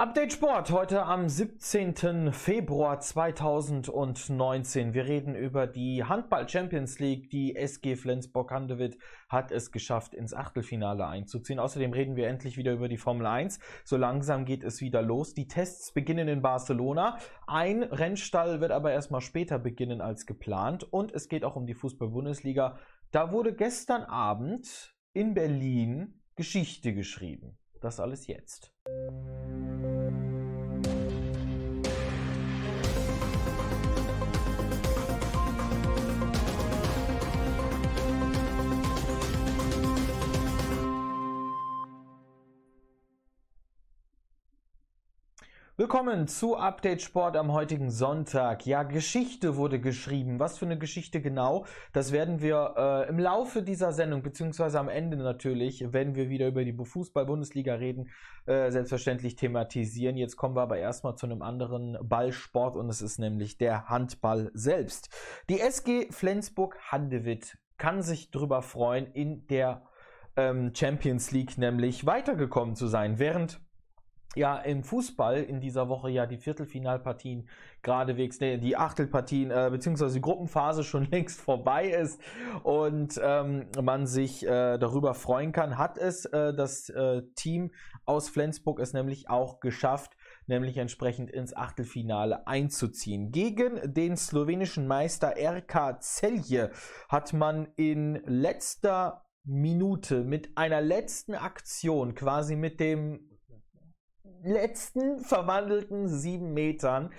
Update Sport heute am 17. Februar 2019. Wir reden über die Handball Champions League. Die SG Flensburg-Handewitt hat es geschafft, ins Achtelfinale einzuziehen. Außerdem reden wir endlich wieder über die Formel 1. So langsam geht es wieder los. Die Tests beginnen in Barcelona. Ein Rennstall wird aber erstmal später beginnen als geplant. Und es geht auch um die Fußball-Bundesliga. Da wurde gestern Abend in Berlin Geschichte geschrieben. Das alles jetzt. Willkommen zu Update Sport am heutigen Sonntag. Ja, Geschichte wurde geschrieben. Was für eine Geschichte genau? Das werden wir äh, im Laufe dieser Sendung, beziehungsweise am Ende natürlich, wenn wir wieder über die Fußball-Bundesliga reden, äh, selbstverständlich thematisieren. Jetzt kommen wir aber erstmal zu einem anderen Ballsport und es ist nämlich der Handball selbst. Die SG Flensburg-Handewitt kann sich drüber freuen, in der ähm, Champions League nämlich weitergekommen zu sein, während ja im Fußball in dieser Woche ja die Viertelfinalpartien geradewegs, nee, die Achtelpartien äh, beziehungsweise die Gruppenphase schon längst vorbei ist und ähm, man sich äh, darüber freuen kann, hat es äh, das äh, Team aus Flensburg es nämlich auch geschafft, nämlich entsprechend ins Achtelfinale einzuziehen. Gegen den slowenischen Meister RK Celje hat man in letzter Minute mit einer letzten Aktion, quasi mit dem letzten verwandelten sieben Metern.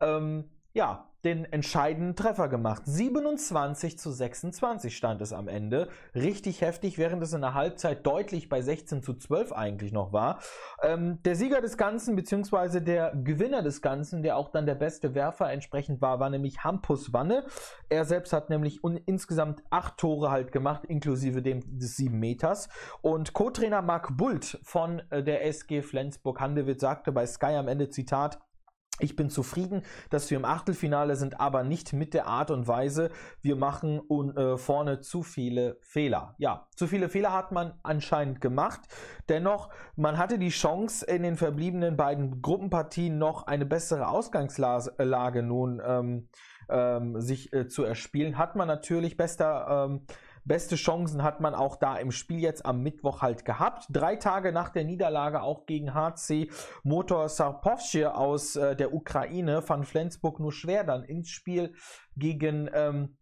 Ähm, ja, den entscheidenden Treffer gemacht. 27 zu 26 stand es am Ende. Richtig heftig, während es in der Halbzeit deutlich bei 16 zu 12 eigentlich noch war. Ähm, der Sieger des Ganzen, beziehungsweise der Gewinner des Ganzen, der auch dann der beste Werfer entsprechend war, war nämlich Hampus Wanne. Er selbst hat nämlich insgesamt acht Tore halt gemacht, inklusive dem des sieben Meters. Und Co-Trainer Marc Bult von äh, der SG Flensburg-Handewitt sagte bei Sky am Ende, Zitat, ich bin zufrieden, dass wir im Achtelfinale sind, aber nicht mit der Art und Weise, wir machen un, äh, vorne zu viele Fehler. Ja, zu viele Fehler hat man anscheinend gemacht. Dennoch, man hatte die Chance, in den verbliebenen beiden Gruppenpartien noch eine bessere Ausgangslage äh, nun ähm, ähm, sich äh, zu erspielen. Hat man natürlich bester. Ähm, Beste Chancen hat man auch da im Spiel jetzt am Mittwoch halt gehabt. Drei Tage nach der Niederlage auch gegen HC Motor Sarpovsche aus äh, der Ukraine fand Flensburg nur schwer dann ins Spiel gegen ähm,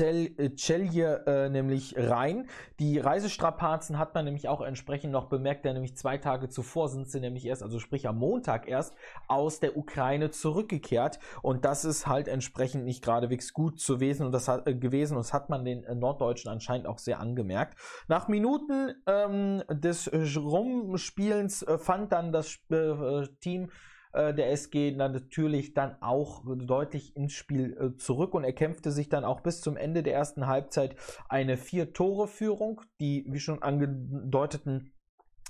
äh, Celje äh, nämlich rein. Die Reisestrapazen hat man nämlich auch entsprechend noch bemerkt, denn nämlich zwei Tage zuvor sind sie nämlich erst, also sprich am Montag erst, aus der Ukraine zurückgekehrt. Und das ist halt entsprechend nicht geradewegs gut zu wesen und das hat, äh, gewesen. Und das hat man den äh, Norddeutschen anscheinend auch sehr angemerkt. Nach Minuten ähm, des Rumspielens äh, fand dann das äh, Team äh, der SG dann natürlich dann auch deutlich ins Spiel äh, zurück und erkämpfte sich dann auch bis zum Ende der ersten Halbzeit eine Vier-Tore-Führung, die, wie schon angedeuteten,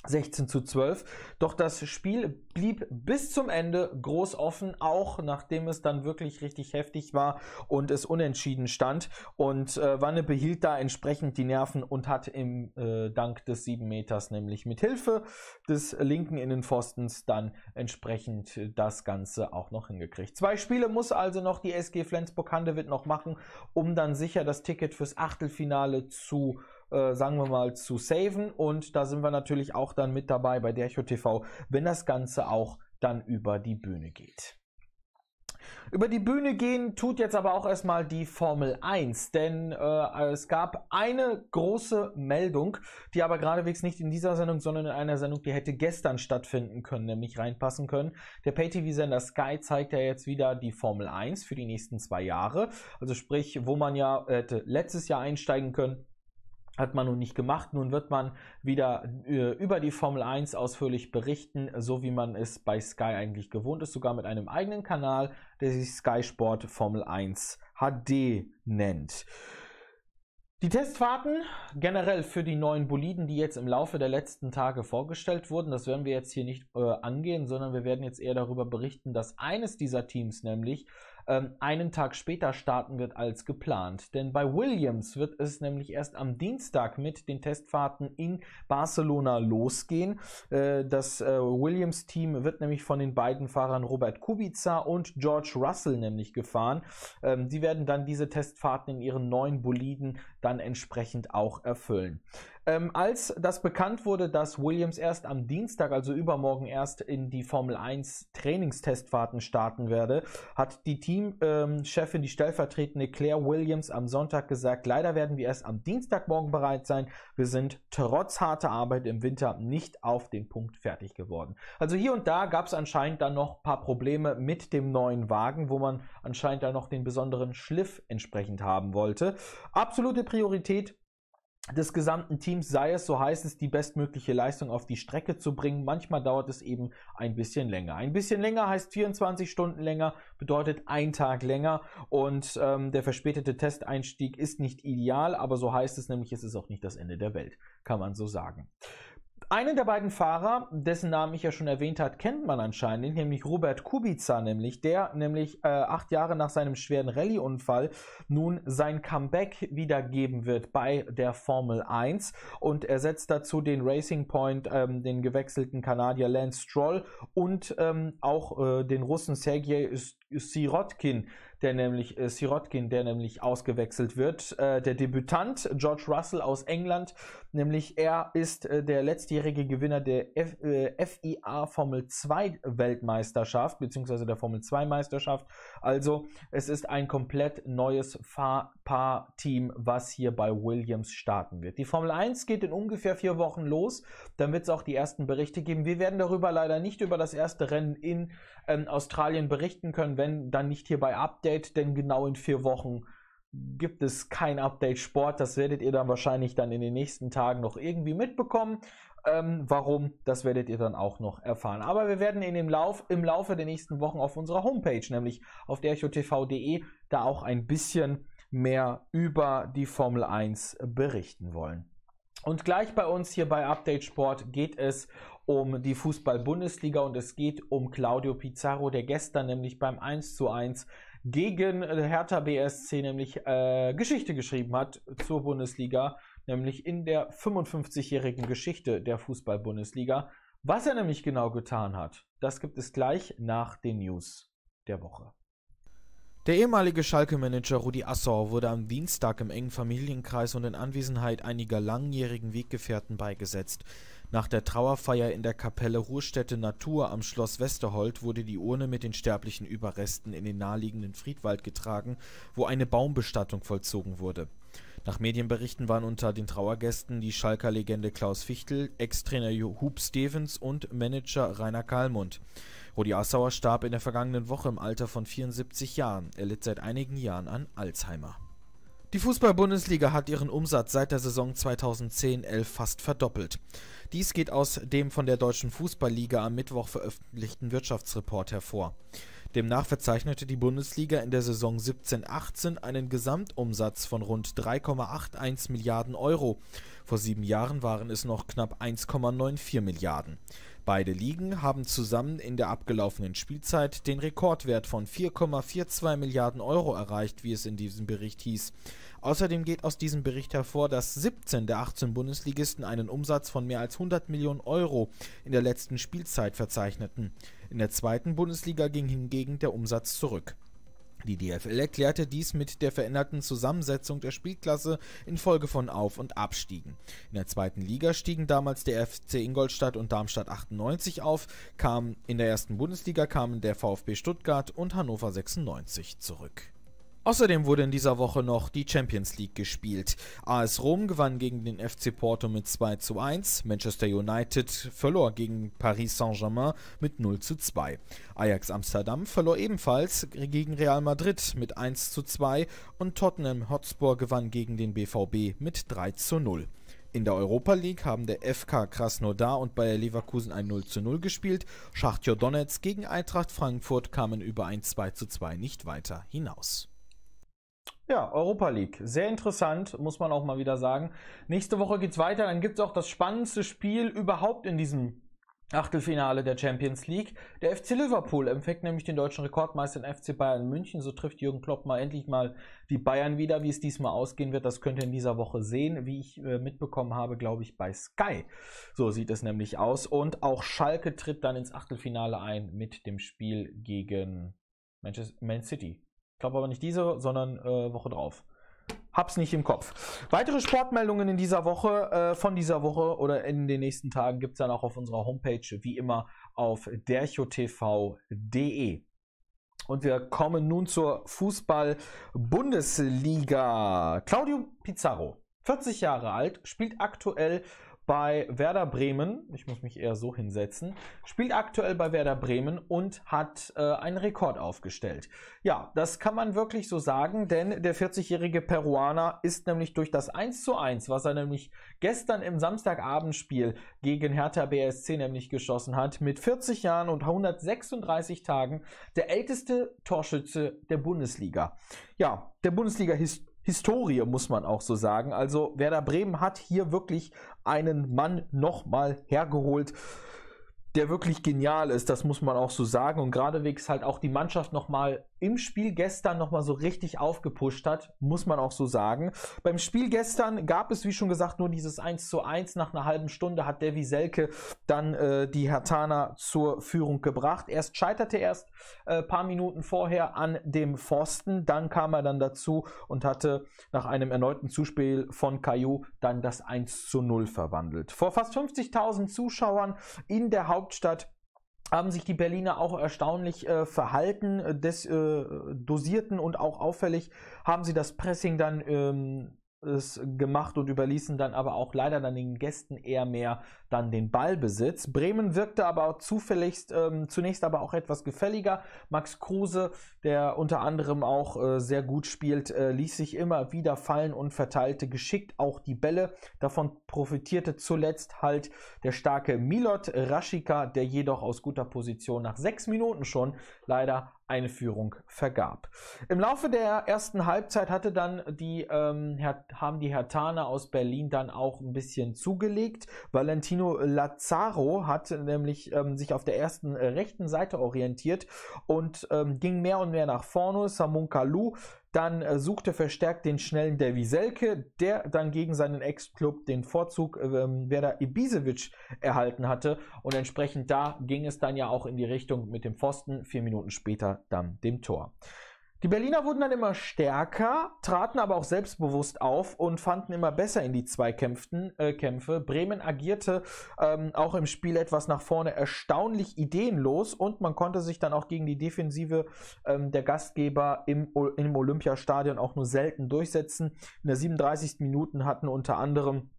16 zu 12. Doch das Spiel blieb bis zum Ende groß offen, auch nachdem es dann wirklich richtig heftig war und es unentschieden stand. Und äh, Wanne behielt da entsprechend die Nerven und hat im äh, Dank des 7 Meters, nämlich mit Hilfe des linken Innenpfostens, dann entsprechend das Ganze auch noch hingekriegt. Zwei Spiele muss also noch die SG Flensburg-Handewitt noch machen, um dann sicher das Ticket fürs Achtelfinale zu äh, äh, sagen wir mal, zu saven. Und da sind wir natürlich auch dann mit dabei bei Dercho TV, wenn das Ganze auch dann über die Bühne geht. Über die Bühne gehen tut jetzt aber auch erstmal die Formel 1, denn äh, es gab eine große Meldung, die aber geradewegs nicht in dieser Sendung, sondern in einer Sendung, die hätte gestern stattfinden können, nämlich reinpassen können. Der Pay-TV-Sender Sky zeigt ja jetzt wieder die Formel 1 für die nächsten zwei Jahre. Also sprich, wo man ja hätte letztes Jahr einsteigen können, hat man nun nicht gemacht. Nun wird man wieder äh, über die Formel 1 ausführlich berichten, so wie man es bei Sky eigentlich gewohnt ist, sogar mit einem eigenen Kanal, der sich Sky Sport Formel 1 HD nennt. Die Testfahrten generell für die neuen Boliden, die jetzt im Laufe der letzten Tage vorgestellt wurden, das werden wir jetzt hier nicht äh, angehen, sondern wir werden jetzt eher darüber berichten, dass eines dieser Teams nämlich ähm, einen Tag später starten wird als geplant. Denn bei Williams wird es nämlich erst am Dienstag mit den Testfahrten in Barcelona losgehen. Äh, das äh, Williams-Team wird nämlich von den beiden Fahrern Robert Kubica und George Russell nämlich gefahren. Ähm, die werden dann diese Testfahrten in ihren neuen Boliden dann entsprechend auch erfüllen. Ähm, als das bekannt wurde, dass Williams erst am Dienstag, also übermorgen erst in die Formel 1 Trainingstestfahrten starten werde, hat die Teamchefin, ähm, die stellvertretende Claire Williams am Sonntag gesagt, leider werden wir erst am Dienstagmorgen bereit sein. Wir sind trotz harter Arbeit im Winter nicht auf den Punkt fertig geworden. Also hier und da gab es anscheinend dann noch ein paar Probleme mit dem neuen Wagen, wo man anscheinend dann noch den besonderen Schliff entsprechend haben wollte. Absolute Priorität des gesamten Teams sei es, so heißt es, die bestmögliche Leistung auf die Strecke zu bringen. Manchmal dauert es eben ein bisschen länger. Ein bisschen länger heißt 24 Stunden länger, bedeutet ein Tag länger und ähm, der verspätete Testeinstieg ist nicht ideal, aber so heißt es nämlich, es ist auch nicht das Ende der Welt, kann man so sagen. Einen der beiden Fahrer, dessen Namen ich ja schon erwähnt habe, kennt man anscheinend, nämlich Robert Kubica, nämlich der nämlich äh, acht Jahre nach seinem schweren Rallye-Unfall nun sein Comeback wiedergeben wird bei der Formel 1 und ersetzt dazu den Racing Point, ähm, den gewechselten Kanadier Lance Stroll und ähm, auch äh, den Russen Sergei Sirotkin, der nämlich äh, Sirotkin, der nämlich ausgewechselt wird. Äh, der Debütant George Russell aus England, Nämlich er ist äh, der letztjährige Gewinner der F, äh, FIA Formel 2 Weltmeisterschaft, bzw. der Formel 2 Meisterschaft. Also es ist ein komplett neues Fahrpaar-Team, was hier bei Williams starten wird. Die Formel 1 geht in ungefähr vier Wochen los. Dann wird es auch die ersten Berichte geben. Wir werden darüber leider nicht über das erste Rennen in ähm, Australien berichten können, wenn dann nicht hier bei Update, denn genau in vier Wochen gibt es kein Update Sport. Das werdet ihr dann wahrscheinlich dann in den nächsten Tagen noch irgendwie mitbekommen. Ähm, warum, das werdet ihr dann auch noch erfahren. Aber wir werden in dem Lauf, im Laufe der nächsten Wochen auf unserer Homepage, nämlich auf derchotv.de, da auch ein bisschen mehr über die Formel 1 berichten wollen. Und gleich bei uns hier bei Update Sport geht es um die Fußball-Bundesliga und es geht um Claudio Pizarro, der gestern nämlich beim 1 zu 1 gegen Hertha BSC nämlich äh, Geschichte geschrieben hat zur Bundesliga, nämlich in der 55-jährigen Geschichte der Fußball-Bundesliga. Was er nämlich genau getan hat, das gibt es gleich nach den News der Woche. Der ehemalige Schalke-Manager Rudi Assauer wurde am Dienstag im engen Familienkreis und in Anwesenheit einiger langjährigen Weggefährten beigesetzt. Nach der Trauerfeier in der Kapelle Ruhestätte Natur am Schloss Westerhold wurde die Urne mit den sterblichen Überresten in den naheliegenden Friedwald getragen, wo eine Baumbestattung vollzogen wurde. Nach Medienberichten waren unter den Trauergästen die Schalker Legende Klaus Fichtel, Ex-Trainer Hub Stevens und Manager Rainer Kallmund. Rudi Assauer starb in der vergangenen Woche im Alter von 74 Jahren. Er litt seit einigen Jahren an Alzheimer. Die Fußball-Bundesliga hat ihren Umsatz seit der Saison 2010-11 fast verdoppelt. Dies geht aus dem von der Deutschen Fußballliga am Mittwoch veröffentlichten Wirtschaftsreport hervor. Demnach verzeichnete die Bundesliga in der Saison 17-18 einen Gesamtumsatz von rund 3,81 Milliarden Euro. Vor sieben Jahren waren es noch knapp 1,94 Milliarden. Beide Ligen haben zusammen in der abgelaufenen Spielzeit den Rekordwert von 4,42 Milliarden Euro erreicht, wie es in diesem Bericht hieß. Außerdem geht aus diesem Bericht hervor, dass 17 der 18 Bundesligisten einen Umsatz von mehr als 100 Millionen Euro in der letzten Spielzeit verzeichneten. In der zweiten Bundesliga ging hingegen der Umsatz zurück. Die DFL erklärte dies mit der veränderten Zusammensetzung der Spielklasse infolge von Auf- und Abstiegen. In der zweiten Liga stiegen damals der FC Ingolstadt und Darmstadt 98 auf, kam, in der ersten Bundesliga kamen der VfB Stuttgart und Hannover 96 zurück. Außerdem wurde in dieser Woche noch die Champions League gespielt. AS Rom gewann gegen den FC Porto mit 2 zu 1, Manchester United verlor gegen Paris Saint-Germain mit 0 zu 2. Ajax Amsterdam verlor ebenfalls gegen Real Madrid mit 1 zu 2 und Tottenham Hotspur gewann gegen den BVB mit 3 zu 0. In der Europa League haben der FK Krasnodar und Bayer Leverkusen ein 0 zu 0 gespielt. Schachtjo Donetsk gegen Eintracht Frankfurt kamen über ein 2 zu 2 nicht weiter hinaus. Ja, Europa League. Sehr interessant, muss man auch mal wieder sagen. Nächste Woche geht's weiter, dann gibt es auch das spannendste Spiel überhaupt in diesem Achtelfinale der Champions League. Der FC Liverpool empfängt nämlich den deutschen Rekordmeister in FC Bayern München. So trifft Jürgen Klopp mal endlich mal die Bayern wieder. Wie es diesmal ausgehen wird, das könnt ihr in dieser Woche sehen. Wie ich äh, mitbekommen habe, glaube ich, bei Sky. So sieht es nämlich aus. Und auch Schalke tritt dann ins Achtelfinale ein mit dem Spiel gegen Manchester Man City. Ich glaube aber nicht diese, sondern äh, Woche drauf. Hab's nicht im Kopf. Weitere Sportmeldungen in dieser Woche, äh, von dieser Woche oder in den nächsten Tagen gibt es dann auch auf unserer Homepage, wie immer auf derchotv.de. Und wir kommen nun zur Fußball-Bundesliga. Claudio Pizarro, 40 Jahre alt, spielt aktuell bei Werder Bremen, ich muss mich eher so hinsetzen, spielt aktuell bei Werder Bremen und hat äh, einen Rekord aufgestellt. Ja, das kann man wirklich so sagen, denn der 40-jährige Peruaner ist nämlich durch das 1 zu 1, was er nämlich gestern im Samstagabendspiel gegen Hertha BSC nämlich geschossen hat, mit 40 Jahren und 136 Tagen der älteste Torschütze der Bundesliga. Ja, der Bundesliga-Historie. muss man auch so sagen. Also Werder Bremen hat hier wirklich einen Mann nochmal hergeholt, der wirklich genial ist, das muss man auch so sagen. Und geradewegs halt auch die Mannschaft nochmal im Spiel gestern nochmal so richtig aufgepusht hat, muss man auch so sagen. Beim Spiel gestern gab es, wie schon gesagt, nur dieses 1 zu 1. Nach einer halben Stunde hat Devi Selke dann äh, die Hertana zur Führung gebracht. Erst scheiterte erst äh, paar Minuten vorher an dem Pfosten, dann kam er dann dazu und hatte nach einem erneuten Zuspiel von Caillou dann das 1 zu 0 verwandelt. Vor fast 50.000 Zuschauern in der Hauptstadt haben sich die Berliner auch erstaunlich äh, verhalten, äh, des, äh, dosierten und auch auffällig haben sie das Pressing dann ähm, es gemacht und überließen dann aber auch leider dann den Gästen eher mehr dann den Ballbesitz. Bremen wirkte aber auch zufälligst, ähm, zunächst aber auch etwas gefälliger. Max Kruse, der unter anderem auch äh, sehr gut spielt, äh, ließ sich immer wieder fallen und verteilte geschickt auch die Bälle. Davon profitierte zuletzt halt der starke Milot Raschika, der jedoch aus guter Position nach sechs Minuten schon leider eine Führung vergab. Im Laufe der ersten Halbzeit hatte dann die, ähm, haben die Hertaner aus Berlin dann auch ein bisschen zugelegt. Valentino Lazzaro hat nämlich ähm, sich auf der ersten äh, rechten Seite orientiert und ähm, ging mehr und mehr nach vorne. Samun Kalou dann äh, suchte verstärkt den schnellen Davy Selke, der dann gegen seinen Ex-Club den Vorzug äh, Werder Ibisevic erhalten hatte. Und entsprechend da ging es dann ja auch in die Richtung mit dem Pfosten, vier Minuten später dann dem Tor. Die Berliner wurden dann immer stärker, traten aber auch selbstbewusst auf und fanden immer besser in die Zweikämpfe. Äh, Bremen agierte ähm, auch im Spiel etwas nach vorne erstaunlich ideenlos und man konnte sich dann auch gegen die Defensive ähm, der Gastgeber im, im Olympiastadion auch nur selten durchsetzen. In der 37. Minute hatten unter anderem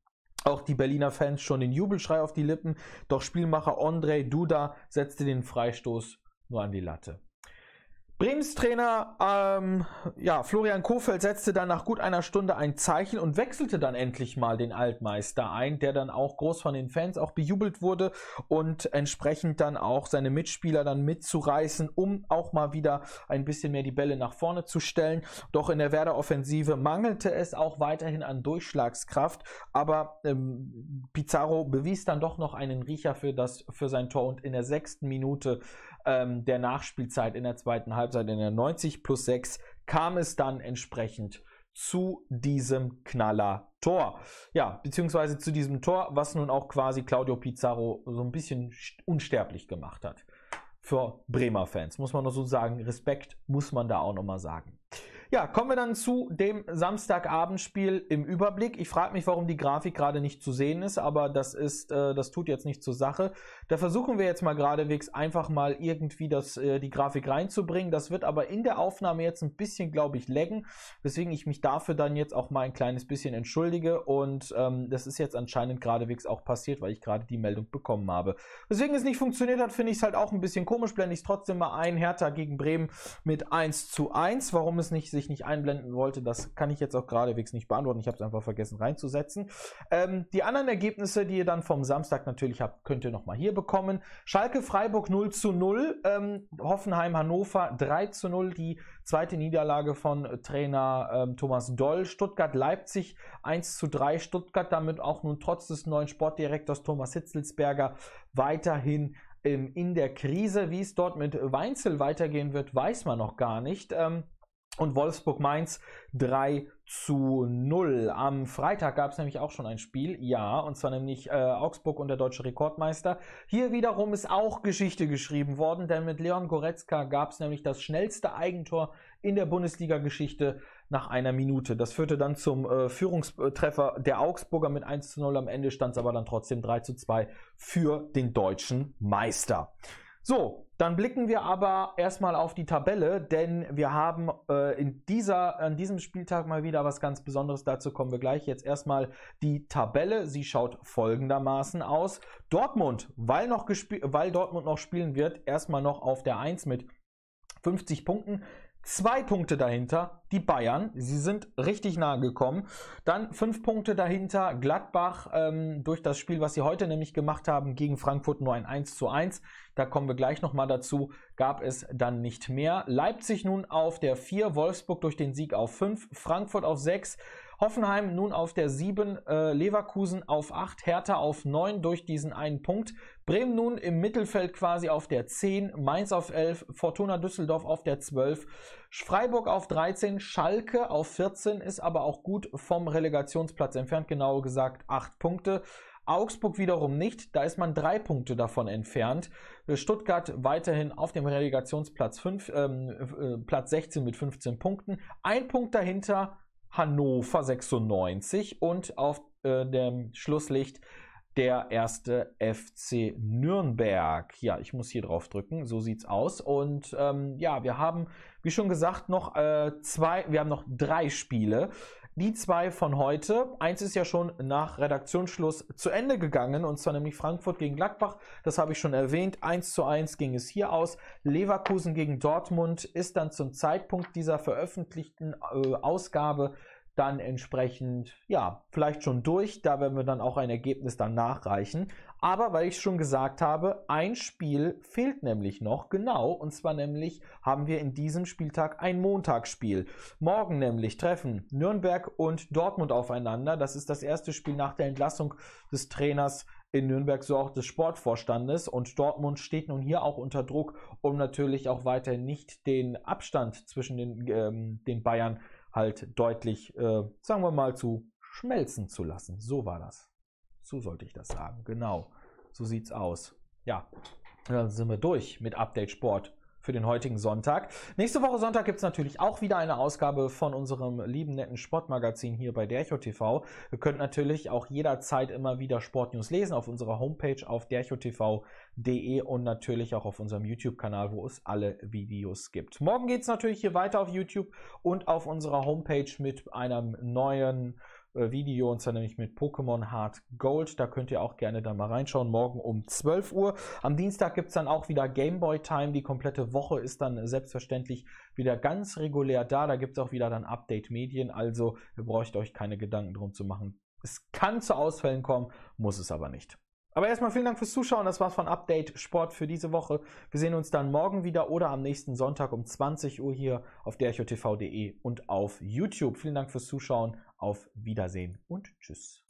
auch die Berliner Fans schon den Jubelschrei auf die Lippen, doch Spielmacher Andrei Duda setzte den Freistoß nur an die Latte. Brems Trainer ähm, ja, Florian Kofeld setzte dann nach gut einer Stunde ein Zeichen und wechselte dann endlich mal den Altmeister ein, der dann auch groß von den Fans auch bejubelt wurde und entsprechend dann auch seine Mitspieler dann mitzureißen, um auch mal wieder ein bisschen mehr die Bälle nach vorne zu stellen. Doch in der Werder-Offensive mangelte es auch weiterhin an Durchschlagskraft, aber ähm, Pizarro bewies dann doch noch einen Riecher für, das, für sein Tor und in der sechsten Minute ähm, der Nachspielzeit in der zweiten Halbzeit, in der 90 plus 6, kam es dann entsprechend zu diesem Knaller-Tor. Ja, beziehungsweise zu diesem Tor, was nun auch quasi Claudio Pizarro so ein bisschen unsterblich gemacht hat. Für Bremer Fans, muss man noch so sagen. Respekt muss man da auch nochmal sagen. Ja, kommen wir dann zu dem Samstagabendspiel im Überblick. Ich frage mich, warum die Grafik gerade nicht zu sehen ist, aber das ist, äh, das tut jetzt nicht zur Sache. Da versuchen wir jetzt mal geradewegs einfach mal irgendwie das, äh, die Grafik reinzubringen. Das wird aber in der Aufnahme jetzt ein bisschen, glaube ich, laggen, weswegen ich mich dafür dann jetzt auch mal ein kleines bisschen entschuldige. Und ähm, das ist jetzt anscheinend geradewegs auch passiert, weil ich gerade die Meldung bekommen habe. Weswegen es nicht funktioniert hat, finde ich es halt auch ein bisschen komisch. Blende ich trotzdem mal ein. Hertha gegen Bremen mit 1 zu 1. Warum es nicht sich absichtlich nicht einblenden wollte, das kann ich jetzt auch geradewegs nicht beantworten. Ich habe es einfach vergessen reinzusetzen. Ähm, die anderen Ergebnisse, die ihr dann vom Samstag natürlich habt, könnt ihr nochmal hier bekommen. Schalke Freiburg 0 zu 0, ähm, Hoffenheim Hannover 3 zu 0, die zweite Niederlage von Trainer ähm, Thomas Doll, Stuttgart Leipzig 1 zu 3, Stuttgart damit auch nun trotz des neuen Sportdirektors Thomas Hitzelsberger weiterhin in der Krise. Wie es dort mit Weinzel weitergehen wird, weiß man noch gar nicht. Ähm, und Wolfsburg Mainz 3 zu 0. Am Freitag gab es nämlich auch schon ein Spiel, ja, und zwar nämlich äh, Augsburg und der deutsche Rekordmeister. Hier wiederum ist auch Geschichte geschrieben worden, denn mit Leon Goretzka gab es nämlich das schnellste Eigentor in der Bundesliga-Geschichte nach einer Minute. Das führte dann zum äh, Führungstreffer der Augsburger mit 1 zu 0. Am Ende stand es aber dann trotzdem 3 zu 2 für den deutschen Meister. So, dann blicken wir aber erstmal auf die Tabelle, denn wir haben äh, in dieser, an diesem Spieltag mal wieder was ganz Besonderes. Dazu kommen wir gleich. Jetzt erstmal die Tabelle. Sie schaut folgendermaßen aus. Dortmund, weil, noch weil Dortmund noch spielen wird, erstmal noch auf der 1 mit 50 Punkten. Zwei Punkte dahinter die Bayern. Sie sind richtig nahe gekommen. Dann fünf Punkte dahinter Gladbach ähm, durch das Spiel, was sie heute nämlich gemacht haben gegen Frankfurt nur ein 1 zu 1. Da kommen wir gleich nochmal dazu. Gab es dann nicht mehr. Leipzig nun auf der 4, Wolfsburg durch den Sieg auf 5, Frankfurt auf 6. Hoffenheim nun auf der 7, äh, Leverkusen auf 8, Hertha auf 9 durch diesen einen Punkt. Bremen nun im Mittelfeld quasi auf der 10, Mainz auf 11, Fortuna Düsseldorf auf der 12, Freiburg auf 13, Schalke auf 14, ist aber auch gut vom Relegationsplatz entfernt, genauer gesagt 8 Punkte. Augsburg wiederum nicht, da ist man drei Punkte davon entfernt. Stuttgart weiterhin auf dem Relegationsplatz 5, ähm, äh, Platz 16 mit 15 Punkten. Ein Punkt dahinter Hannover 96 und auf äh, dem Schlusslicht der erste FC Nürnberg. Ja, ich muss hier drauf drücken, so sieht's aus. Und ähm, ja, wir haben, wie schon gesagt, noch äh, zwei, wir haben noch drei Spiele die zwei von heute. Eins ist ja schon nach Redaktionsschluss zu Ende gegangen, und zwar nämlich Frankfurt gegen Gladbach. Das habe ich schon erwähnt. 1 zu 1 ging es hier aus. Leverkusen gegen Dortmund ist dann zum Zeitpunkt dieser veröffentlichten äh, Ausgabe dann entsprechend, ja, vielleicht schon durch. Da werden wir dann auch ein Ergebnis dann nachreichen. Aber weil ich schon gesagt habe, ein Spiel fehlt nämlich noch, genau. Und zwar nämlich haben wir in diesem Spieltag ein Montagsspiel. Morgen nämlich treffen Nürnberg und Dortmund aufeinander. Das ist das erste Spiel nach der Entlassung des Trainers in Nürnberg so auch des Sportvorstandes und Dortmund steht nun hier auch unter Druck, um natürlich auch weiterhin nicht den Abstand zwischen den, ähm, den Bayern halt deutlich, äh, sagen wir mal, zu schmelzen zu lassen. So war das. So sollte ich das sagen. Genau. So sieht's aus. Ja, dann sind wir durch mit Update Sport für den heutigen Sonntag. Nächste Woche Sonntag gibt es natürlich auch wieder eine Ausgabe von unserem lieben netten Sportmagazin hier bei Dercho TV. Ihr könnt natürlich auch jederzeit immer wieder Sportnews lesen auf unserer Homepage auf derchotv.de und natürlich auch auf unserem YouTube-Kanal, wo es alle Videos gibt. Morgen geht es natürlich hier weiter auf YouTube und auf unserer Homepage mit einem neuen äh, Video und zwar nämlich mit Pokémon Hard Gold. Da könnt ihr auch gerne da mal reinschauen. Morgen um 12 Uhr. Am Dienstag gibt es dann auch wieder Gameboy Time. Die komplette Woche ist dann selbstverständlich wieder ganz regulär da. Da gibt es auch wieder dann Update Medien. Also ihr braucht euch keine Gedanken drum zu machen. Es kann zu Ausfällen kommen, muss es aber nicht. Aber erstmal vielen Dank fürs Zuschauen. Das war's von Update Sport für diese Woche. Wir sehen uns dann morgen wieder oder am nächsten Sonntag um 20 Uhr hier auf derechotv.de und auf YouTube. Vielen Dank fürs Zuschauen. Auf Wiedersehen und Tschüss.